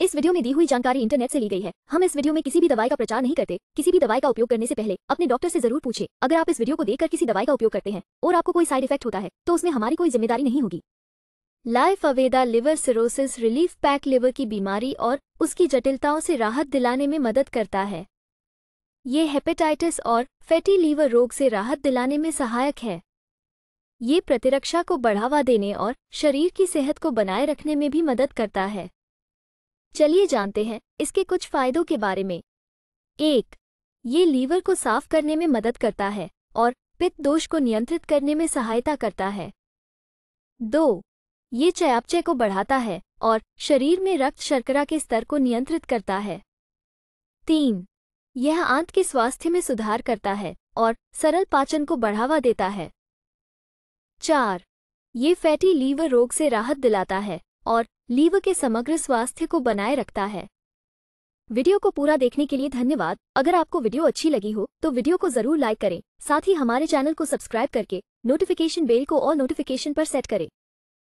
इस वीडियो में दी हुई जानकारी इंटरनेट से ली गई है हम इस वीडियो में किसी भी दवाई का प्रचार नहीं करते किसी भी दवाई का उपयोग करने से पहले अपने डॉक्टर से जरूर पूछे अगर आप इस वीडियो को देखकर किसी दवाई का उपयोग करते हैं और आपको कोई साइड इफेक्ट होता है तो उसमें हमारी कोई जिम्मेदारी नहीं होगी Life Aveda liver cirrhosis relief pack liver की बीमारी और उसकी जटिलताओं से राहत दिलाने में मदद करता है ये हेपेटाइटिस और फैटी लीवर रोग से राहत दिलाने में सहायक है ये प्रतिरक्षा को बढ़ावा देने और शरीर की सेहत को बनाए रखने में भी मदद करता है चलिए जानते हैं इसके कुछ फायदों के बारे में एक ये लीवर को साफ करने में मदद करता है और पित्त दोष को नियंत्रित करने में सहायता करता है दो ये चयापचय को बढ़ाता है और शरीर में रक्त शर्करा के स्तर को नियंत्रित करता है तीन यह आंत के स्वास्थ्य में सुधार करता है और सरल पाचन को बढ़ावा देता है चार ये फैटी लीवर रोग से राहत दिलाता है और लीव के समग्र स्वास्थ्य को बनाए रखता है वीडियो को पूरा देखने के लिए धन्यवाद अगर आपको वीडियो अच्छी लगी हो तो वीडियो को जरूर लाइक करें साथ ही हमारे चैनल को सब्सक्राइब करके नोटिफिकेशन बेल को और नोटिफिकेशन पर सेट करें